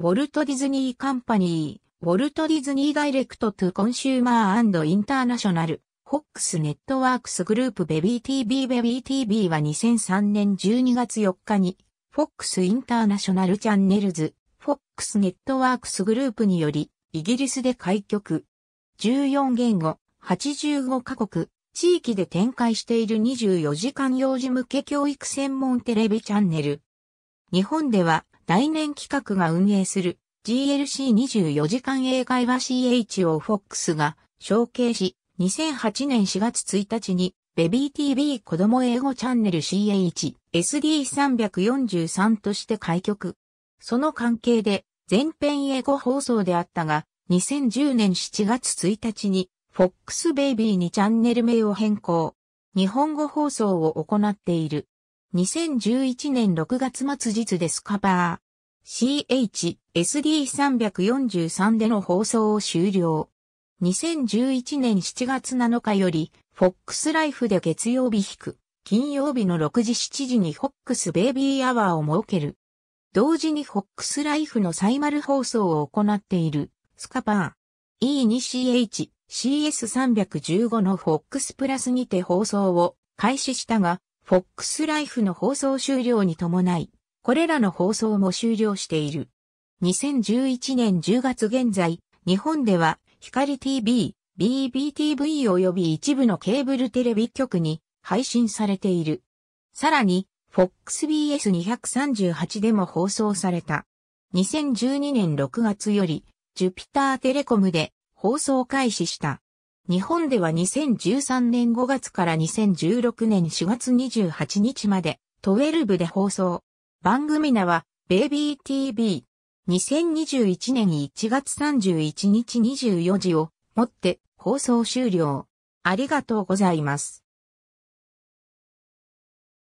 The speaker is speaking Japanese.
ウォルト・ディズニー・カンパニー、ウォルト・ディズニー・ダイレクト・トゥ・コンシューマーインターナショナル、フォックス・ネットワークスグループベビー TV ベビー TV は2003年12月4日にフォックス・インターナショナルチャンネルズフォックス・ネットワークスグループによりイギリスで開局14言語85カ国地域で展開している24時間幼児向け教育専門テレビチャンネル日本では来年企画が運営する GLC24 時間英会話 CH を FOX が承継し、2008年4月1日にベビー TV 子供英語チャンネル CH SD343 として開局。その関係で全編英語放送であったが、2010年7月1日に FOX ベイビーにチャンネル名を変更。日本語放送を行っている。2011年6月末日デスカバー CHSD343 での放送を終了。2011年7月7日より、FOX ライフで月曜日引く、金曜日の6時7時に FOX ベイビーアワーを設ける。同時に FOX ライフのサイマル放送を行っている、スカパー E2CH CS315 の FOX プラスにて放送を開始したが、フォックスライフの放送終了に伴い、これらの放送も終了している。2011年10月現在、日本では、光 TV、BBTV 及び一部のケーブルテレビ局に配信されている。さらに、FOXBS238 でも放送された。2012年6月より、ジュピターテレコムで放送開始した。日本では2013年5月から2016年4月28日まで、トウェルブで放送。番組名は、ベイビー TV。2021年1月31日24時をもって放送終了。ありがとうございます。